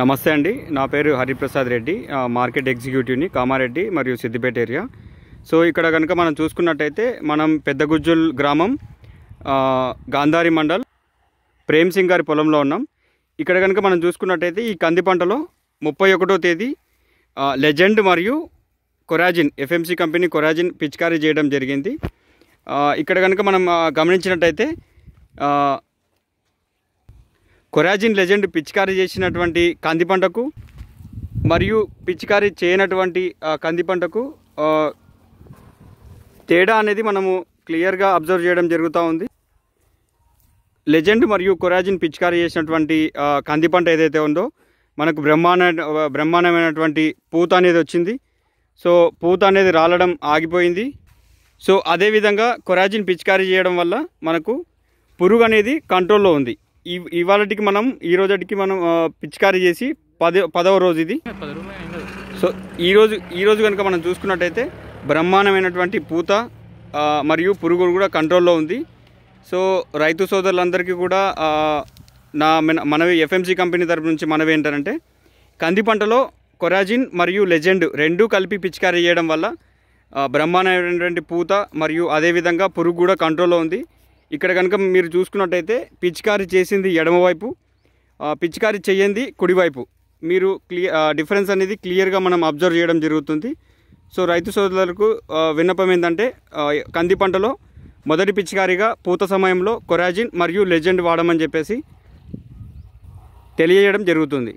నమస్తే అండి నా పేరు హరిప్రసాద్ రెడ్డి మార్కెట్ ఎగ్జిక్యూటివ్ని కామారెడ్డి మరియు సిద్దిపేట ఏరియా సో ఇక్కడ కనుక మనం చూసుకున్నట్టయితే మనం పెద్దగుజ్జుల్ గ్రామం గాంధారి మండల్ ప్రేమ్ సింగ్ గారి పొలంలో ఉన్నాం ఇక్కడ కనుక మనం చూసుకున్నట్టయితే ఈ కంది పంటలో ముప్పై ఒకటో తేదీ లెజెండ్ మరియు కొరాజిన్ ఎఫ్ఎంసి కంపెనీ కొరాజిన్ పిచికారీ చేయడం జరిగింది ఇక్కడ కనుక మనం గమనించినట్టయితే కొరాజిన్ లెజెండ్ పిచికారీ చేసినటువంటి కంది పంటకు మరియు పిచికారీ చేయనటువంటి కంది పంటకు తేడా అనేది మనము క్లియర్గా అబ్జర్వ్ చేయడం జరుగుతూ ఉంది లెజెండ్ మరియు కొరాజిన్ పిచికారీ చేసినటువంటి కంది పంట ఏదైతే ఉందో మనకు బ్రహ్మాండ బ్రహ్మాండమైనటువంటి పూత అనేది వచ్చింది సో పూత అనేది రాలడం ఆగిపోయింది సో అదేవిధంగా కొరాజిన్ పిచికారీ చేయడం వల్ల మనకు పురుగు అనేది కంట్రోల్లో ఉంది ఇవాళకి మనం ఈ రోజటికి మనం పిచ్చికారి చేసి పదో పదవ రోజు ఇది సో ఈరోజు ఈరోజు కనుక మనం చూసుకున్నట్టయితే బ్రహ్మాండమైనటువంటి పూత మరియు పురుగులు కూడా కంట్రోల్లో ఉంది సో రైతు సోదరులందరికీ కూడా నా మనవి ఎఫ్ఎంసీ కంపెనీ తరపు నుంచి మనవి ఏంటంటే కంది పంటలో కొరాజిన్ మరియు లెజెండ్ రెండూ కలిపి పిచికారి చేయడం వల్ల బ్రహ్మాండమైనటువంటి పూత మరియు అదేవిధంగా పురుగు కూడా కంట్రోల్లో ఉంది ఇక్కడ కనుక మీరు చూసుకున్నట్టయితే పిచికారి చేసింది ఎడమవైపు పిచికారి చేయంది కుడివైపు మీరు క్లియర్ డిఫరెన్స్ అనేది క్లియర్గా మనం అబ్జర్వ్ చేయడం జరుగుతుంది సో రైతు సోదరులకు విన్నపం ఏంటంటే కంది పంటలో మొదటి పిచికారిగా పూత సమయంలో కొరాజిన్ మరియు లెజెండ్ వాడమని చెప్పేసి తెలియజేయడం జరుగుతుంది